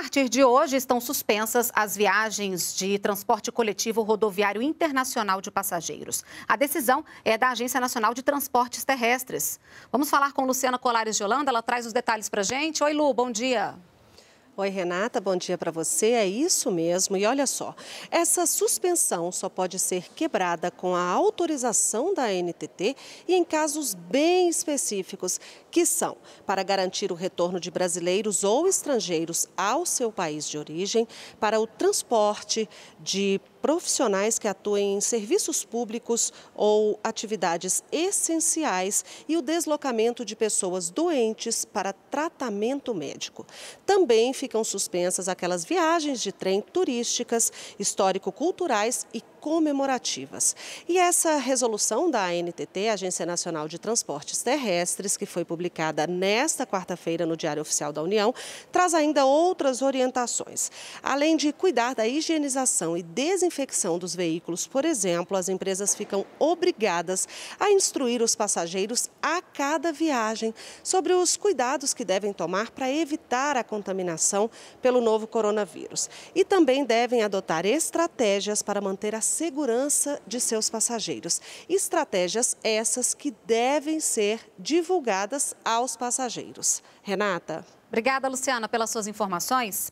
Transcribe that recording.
partir de hoje, estão suspensas as viagens de transporte coletivo rodoviário internacional de passageiros. A decisão é da Agência Nacional de Transportes Terrestres. Vamos falar com Luciana Colares de Holanda, ela traz os detalhes para gente. Oi, Lu, bom dia. Oi, Renata, bom dia para você. É isso mesmo. E olha só, essa suspensão só pode ser quebrada com a autorização da NTT e em casos bem específicos, que são para garantir o retorno de brasileiros ou estrangeiros ao seu país de origem, para o transporte de profissionais que atuem em serviços públicos ou atividades essenciais e o deslocamento de pessoas doentes para tratamento médico. Também ficam suspensas aquelas viagens de trem turísticas, histórico-culturais e comemorativas. E essa resolução da ANTT, Agência Nacional de Transportes Terrestres, que foi publicada nesta quarta-feira no Diário Oficial da União, traz ainda outras orientações. Além de cuidar da higienização e desinfecção desinfecção dos veículos, por exemplo, as empresas ficam obrigadas a instruir os passageiros a cada viagem sobre os cuidados que devem tomar para evitar a contaminação pelo novo coronavírus. E também devem adotar estratégias para manter a segurança de seus passageiros. Estratégias essas que devem ser divulgadas aos passageiros. Renata. Obrigada, Luciana, pelas suas informações.